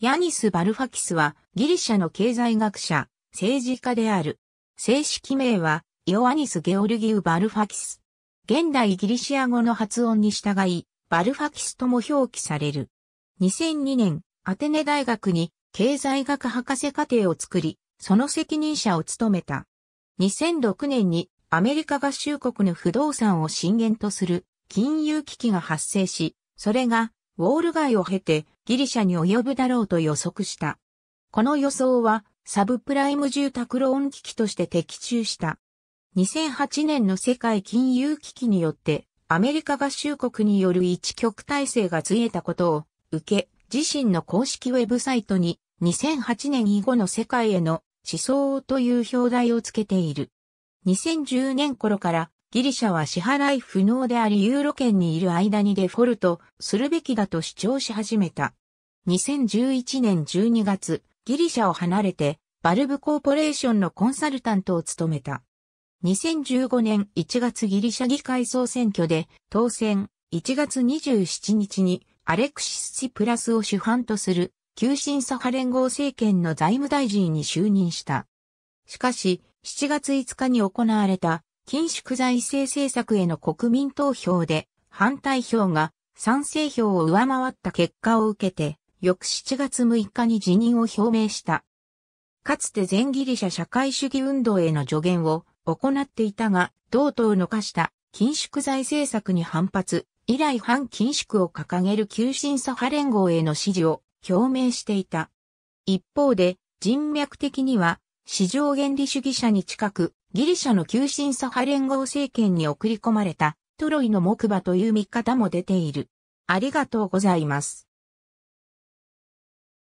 ヤニス・バルファキスはギリシャの経済学者、政治家である。正式名はヨアニス・ゲオルギウ・バルファキス。現代ギリシア語の発音に従い、バルファキスとも表記される。2002年、アテネ大学に経済学博士課程を作り、その責任者を務めた。2006年にアメリカ合衆国の不動産を震源とする金融危機が発生し、それがウォール街を経てギリシャに及ぶだろうと予測した。この予想はサブプライム住宅ローン危機として的中した。2008年の世界金融危機によってアメリカ合衆国による一極体制がついえたことを受け、自身の公式ウェブサイトに2008年以後の世界への思想という表題をつけている。2010年頃からギリシャは支払い不能でありユーロ圏にいる間にデフォルトするべきだと主張し始めた。2011年12月、ギリシャを離れて、バルブコーポレーションのコンサルタントを務めた。2015年1月ギリシャ議会総選挙で当選1月27日にアレクシス・チプラスを主犯とする旧審左派連合政権の財務大臣に就任した。しかし7月5日に行われた緊縮財政政策への国民投票で反対票が賛成票を上回った結果を受けて翌7月6日に辞任を表明した。かつて全ギリシャ社会主義運動への助言を行っていたが、同党の課した緊縮財政策に反発、以来反緊縮を掲げる急進左派連合への支持を表明していた。一方で、人脈的には、市場原理主義者に近く、ギリシャの急進左派連合政権に送り込まれた、トロイの木馬という見方も出ている。ありがとうございます。